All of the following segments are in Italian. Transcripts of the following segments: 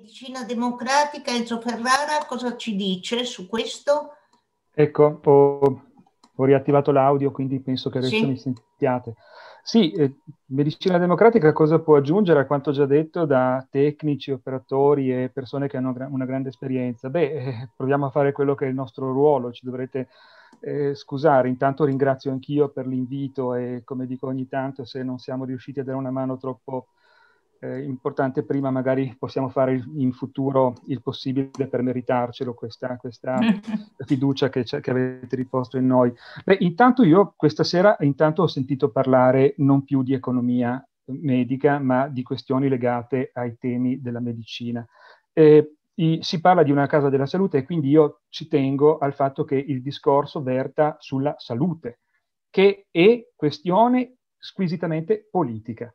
Medicina Democratica, Enzo Ferrara, cosa ci dice su questo? Ecco, ho, ho riattivato l'audio, quindi penso che adesso sì. mi sentiate. Sì, eh, Medicina Democratica cosa può aggiungere a quanto già detto da tecnici, operatori e persone che hanno gra- una grande esperienza? Beh, eh, proviamo a fare quello che è il nostro ruolo, ci dovrete eh, scusare, intanto ringrazio anch'io per l'invito e come dico ogni tanto se non siamo riusciti a dare una mano troppo eh, importante prima, magari possiamo fare in futuro il possibile per meritarcelo questa, questa fiducia che, che, avete riposto in noi. Beh, intanto io questa sera intanto ho sentito parlare non più di economia medica, ma di questioni legate ai temi della medicina. Eh, i, si parla di una casa della salute e quindi io ci tengo al fatto che il discorso verta sulla salute, che è questione squisitamente politica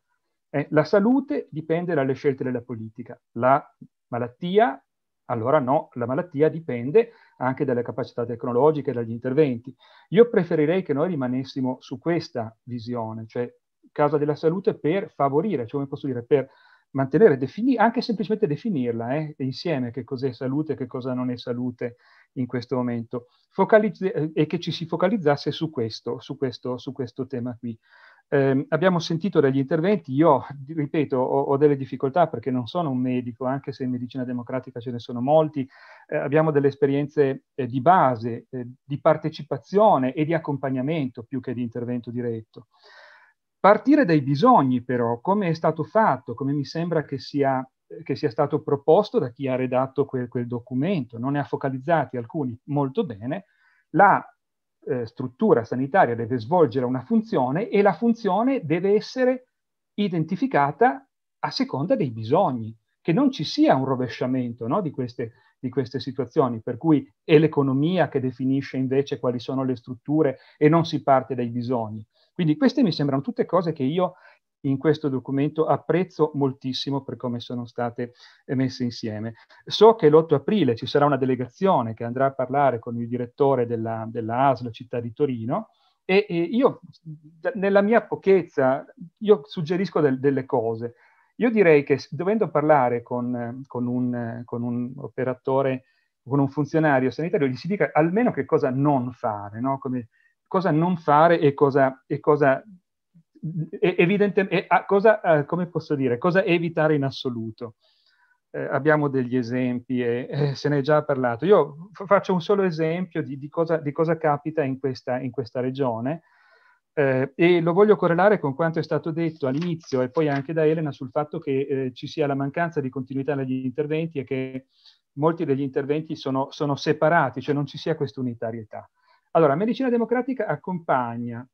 eh, la salute dipende dalle scelte della politica, la malattia, allora no, la malattia dipende anche dalle capacità tecnologiche, e dagli interventi. Io preferirei che noi rimanessimo su questa visione, cioè casa della salute per favorire, cioè come posso dire, per mantenere, defini- anche semplicemente definirla eh, insieme che cos'è salute e che cosa non è salute in questo momento, Focalizz- eh, e che ci si focalizzasse su questo, su questo, su questo tema qui. Eh, abbiamo sentito dagli interventi, io ripeto, ho, ho, delle difficoltà perché non sono un medico, anche se in medicina democratica ce ne sono molti, eh, abbiamo delle esperienze eh, di base, eh, di partecipazione e di accompagnamento più che di intervento diretto. Partire dai bisogni però, come è stato fatto, come mi sembra che sia, eh, che sia stato proposto da chi ha redatto quel, quel documento, non ne ha focalizzati alcuni molto bene, la eh, struttura sanitaria deve svolgere una funzione e la funzione deve essere identificata a seconda dei bisogni, che non ci sia un rovesciamento no, di, queste, di, queste, situazioni, per cui è l'economia che definisce invece quali sono le strutture e non si parte dai bisogni. Quindi queste mi sembrano tutte cose che io in questo documento apprezzo moltissimo per come sono state eh, messe insieme. So che l'8 aprile ci sarà una delegazione che andrà a parlare con il direttore della, della ASL Città di Torino, e, e, io, nella mia pochezza, io suggerisco del, delle cose. Io direi che dovendo parlare con, con, un, con, un, operatore, con un funzionario sanitario, gli si dica almeno che cosa non fare, no? Come, cosa non fare e cosa, e cosa evidentemente, cosa, eh, come posso dire, cosa evitare in assoluto? Eh, abbiamo degli esempi e eh, se ne è già parlato. Io faccio un solo esempio di, di, cosa, di cosa, capita in questa, in questa regione eh, e lo voglio correlare con quanto è stato detto all'inizio e poi anche da Elena sul fatto che eh, ci sia la mancanza di continuità negli interventi e che molti degli interventi sono, sono separati, cioè non ci sia questa unitarietà. Allora, medicina democratica accompagna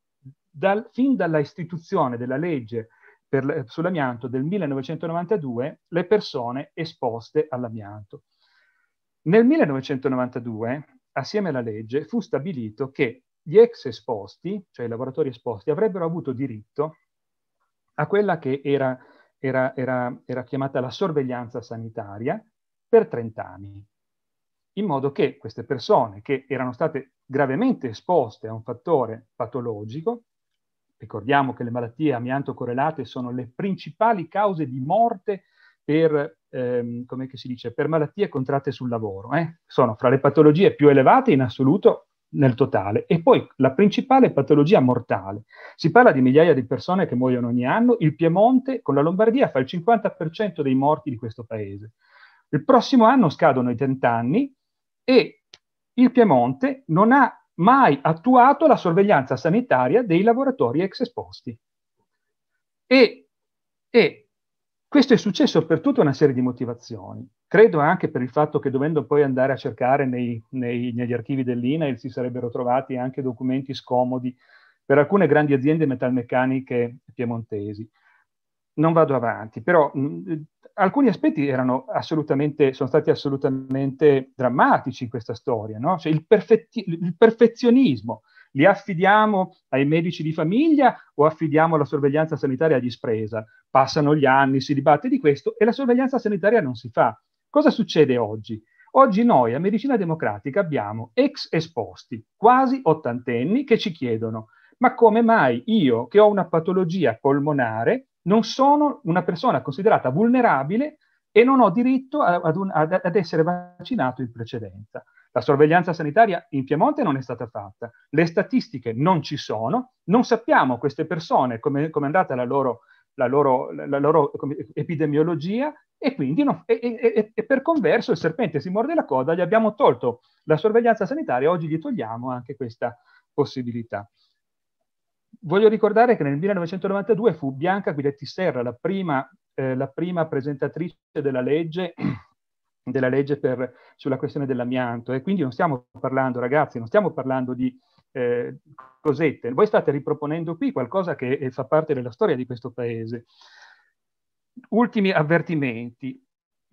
dal, fin dalla istituzione della legge per, sull'amianto del 1992 le persone esposte all'amianto. Nel 1992, assieme alla legge, fu stabilito che gli ex esposti, cioè i lavoratori esposti, avrebbero avuto diritto a quella che era, era, era, era chiamata la sorveglianza sanitaria per 30 anni, in modo che queste persone che erano state gravemente esposte a un fattore patologico Ricordiamo che le malattie amianto correlate sono le principali cause di morte per, ehm, dice, per malattie contratte sul lavoro. Eh? Sono fra le patologie più elevate in assoluto nel totale. E poi la principale patologia mortale. Si parla di migliaia di persone che muoiono ogni anno. Il Piemonte con la Lombardia fa il 50% dei morti di questo paese. Il prossimo anno scadono i 30 anni e il Piemonte non ha mai attuato la sorveglianza sanitaria dei lavoratori ex esposti. E, e, questo è successo per tutta una serie di motivazioni. Credo anche per il fatto che dovendo poi andare a cercare nei, nei, negli archivi dell'INAIL si sarebbero trovati anche documenti scomodi per alcune grandi aziende metalmeccaniche piemontesi. Non vado avanti, però mh, alcuni aspetti erano assolutamente, sono stati assolutamente drammatici in questa storia, no? cioè il, perfetti, il, perfezionismo. Li affidiamo ai medici di famiglia o affidiamo la sorveglianza sanitaria di spresa? Passano gli anni, si dibatte di questo e la sorveglianza sanitaria non si fa. Cosa succede oggi? Oggi noi a medicina democratica abbiamo ex esposti, quasi ottantenni, che ci chiedono ma come mai io che ho una patologia polmonare non sono una persona considerata vulnerabile e non ho diritto ad, un, ad, essere vaccinato in precedenza. La sorveglianza sanitaria in Piemonte non è stata fatta, le statistiche non ci sono, non sappiamo queste persone come, come è andata la loro, la loro, la loro epidemiologia e quindi no, e, e, e per converso il serpente si morde la coda, gli abbiamo tolto la sorveglianza sanitaria, oggi gli togliamo anche questa possibilità. Voglio ricordare che nel 1992 fu Bianca Guidetti Serra la prima, eh, la prima presentatrice della legge, della legge per, sulla questione dell'amianto e quindi non stiamo parlando, ragazzi, non stiamo parlando di eh, cosette. Voi state riproponendo qui qualcosa che eh, fa parte della storia di questo paese. Ultimi avvertimenti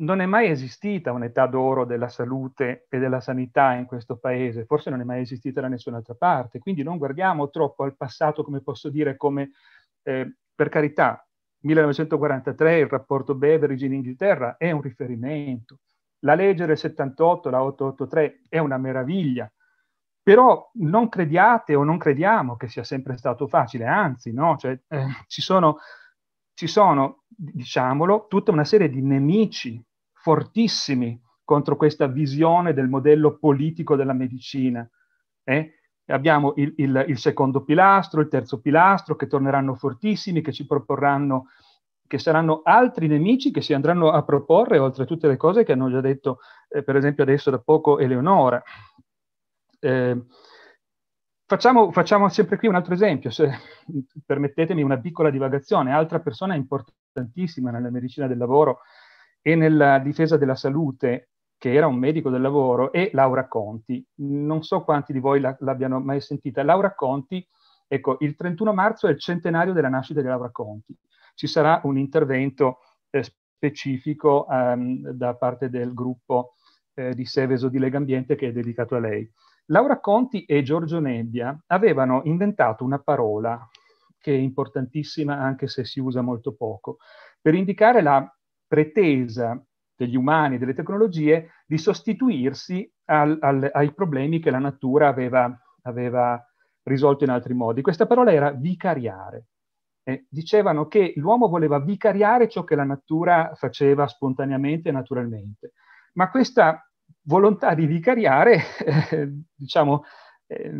non è mai esistita un'età d'oro della salute e della sanità in questo paese, forse non è mai esistita da nessun'altra parte, quindi non guardiamo troppo al passato, come posso dire, come eh, per carità, 1943 il rapporto Beveridge in Inghilterra è un riferimento, la legge del 78, la 883, è una meraviglia, però non crediate o non crediamo che sia sempre stato facile, anzi, no? cioè, eh, ci sono ci sono, diciamolo, tutta una serie di nemici fortissimi contro questa visione del modello politico della medicina. Eh? Abbiamo il, il, il, secondo pilastro, il terzo pilastro, che torneranno fortissimi, che ci proporranno, che saranno altri nemici che si andranno a proporre, oltre a tutte le cose che hanno già detto, eh, per esempio adesso da poco Eleonora. Eh, Facciamo, facciamo, sempre qui un altro esempio, se permettetemi una piccola divagazione. Altra persona importantissima nella medicina del lavoro e nella difesa della salute, che era un medico del lavoro, e Laura Conti. Non so quanti di voi la, l'abbiano mai sentita. Laura Conti, ecco, il 31 marzo è il centenario della nascita di Laura Conti. Ci sarà un intervento eh, specifico ehm, da parte del gruppo eh, di Seveso di Lega Ambiente che è dedicato a lei. Laura Conti e Giorgio Nebbia avevano inventato una parola che è importantissima anche se si usa molto poco, per indicare la pretesa degli umani, e delle tecnologie, di sostituirsi al, al, ai problemi che la natura aveva, aveva, risolto in altri modi. Questa parola era vicariare. Eh, dicevano che l'uomo voleva vicariare ciò che la natura faceva spontaneamente e naturalmente, ma questa volontà di vicariare, eh, diciamo, eh,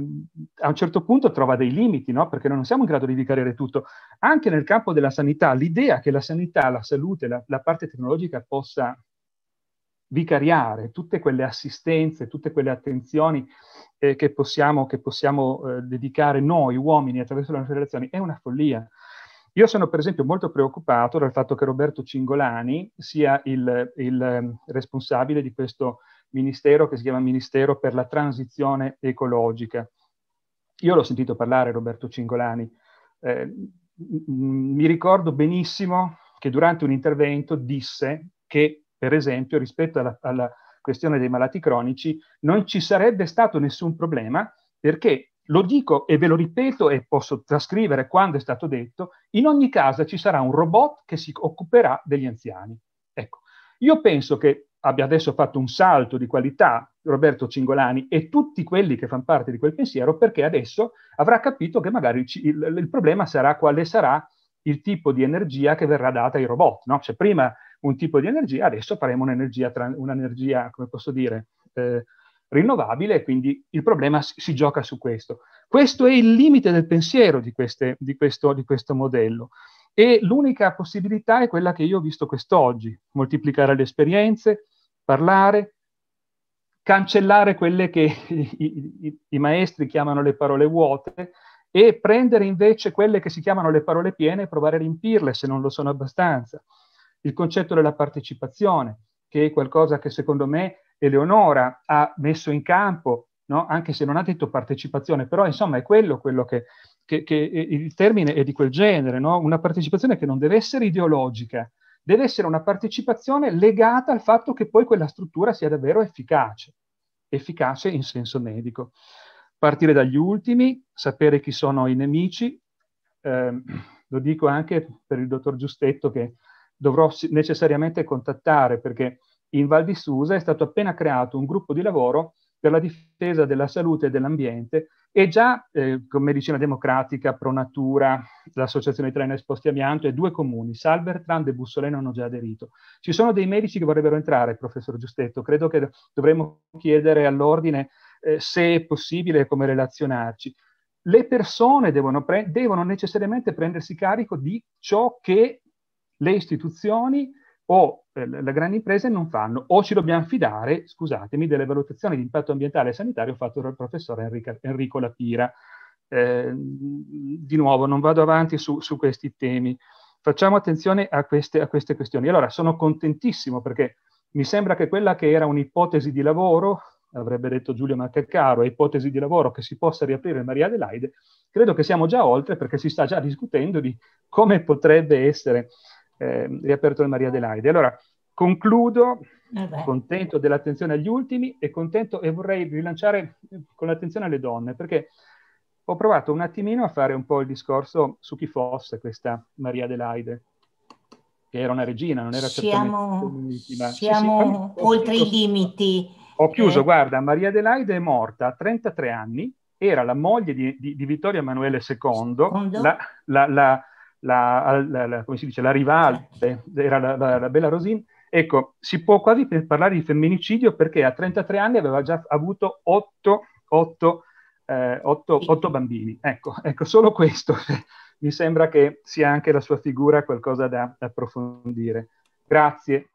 a un certo punto trova dei limiti, no? perché non siamo in grado di ricaricare tutto. Anche nel campo della sanità, l'idea che la sanità, la salute, la, la parte tecnologica possa vicariare tutte quelle assistenze, tutte quelle attenzioni eh, che possiamo, che possiamo eh, dedicare noi uomini attraverso le nostre relazioni è una follia. Io sono per esempio molto preoccupato dal fatto che Roberto Cingolani sia il, il ehm, responsabile di questo ministero che si chiama Ministero per la Transizione Ecologica. Io l'ho sentito parlare Roberto Cingolani, eh, mi ricordo benissimo che durante un intervento disse che, per esempio, rispetto alla, alla questione dei malati cronici, non ci sarebbe stato nessun problema perché lo dico e ve lo ripeto e posso trascrivere quando è stato detto, in ogni casa ci sarà un robot che si occuperà degli anziani. Ecco, io penso che abbia adesso fatto un salto di qualità Roberto Cingolani e tutti quelli che fanno parte di quel pensiero, perché adesso avrà capito che magari il, il problema sarà quale sarà il tipo di energia che verrà data ai robot. No? Cioè, prima un tipo di energia, adesso faremo un'energia, un'energia come posso dire, eh, rinnovabile, quindi il problema si, si, gioca su questo. Questo è il limite del pensiero di, queste, di, questo, di questo modello. E l'unica possibilità è quella che io ho visto quest'oggi, moltiplicare le esperienze, parlare, cancellare quelle che i, i, i maestri chiamano le parole vuote e prendere invece quelle che si chiamano le parole piene e provare a riempirle se non lo sono abbastanza. Il concetto della partecipazione, che è qualcosa che secondo me Eleonora ha messo in campo no? anche se non ha detto partecipazione, però insomma è quello, quello che, che, che eh, il termine è di quel genere, no? una partecipazione che non deve essere ideologica, deve essere una partecipazione legata al fatto che poi quella struttura sia davvero efficace, efficace in senso medico. Partire dagli ultimi, sapere chi sono i nemici, eh, lo dico anche per il dottor Giustetto che dovrò necessariamente contattare perché in Val di Susa è stato appena creato un gruppo di lavoro per la difesa della salute e dell'ambiente e già eh, con Medicina Democratica, Pronatura, l'Associazione Italiana Esposti Amianto e due comuni, Salbertrand e Bussoleno hanno già aderito. Ci sono dei medici che vorrebbero entrare, professor Giustetto, credo che dovremmo chiedere all'ordine eh, se è possibile come relazionarci. Le persone devono, pre- devono necessariamente prendersi carico di ciò che le istituzioni o eh, le grandi imprese non fanno, o ci dobbiamo fidare, scusatemi, delle valutazioni di impatto ambientale e sanitario fatte dal professore Enrica, Enrico Lapira. Eh, di nuovo, non vado avanti su, su questi temi. Facciamo attenzione a queste, a queste, questioni. Allora, sono contentissimo perché mi sembra che quella che era un'ipotesi di lavoro, avrebbe detto Giulio Maccacaro, ipotesi di lavoro che si possa riaprire in Maria Adelaide, credo che siamo già oltre perché si sta già discutendo di come potrebbe essere eh, riaperto il Maria Adelaide. Allora, Concludo Vabbè. Eh contento dell'attenzione agli ultimi e contento e vorrei rilanciare eh, con l'attenzione alle donne perché ho provato un attimino a fare un po' il discorso su chi fosse questa Maria Adelaide che era una regina, non era siamo, Siamo sì, sì, oltre i limiti. Ho chiuso, eh. guarda, Maria Adelaide è morta a 33 anni, era la moglie di, di, di Vittorio Emanuele II, la, la, la, la, come si dice, la rivale, era la, Bella Rosin, Ecco, si può quasi parlare di femminicidio perché a 33 anni aveva già avuto 8, 8, eh, 8, 8 bambini. Ecco, ecco, solo questo mi sembra che sia anche la sua figura qualcosa da, da approfondire. Grazie.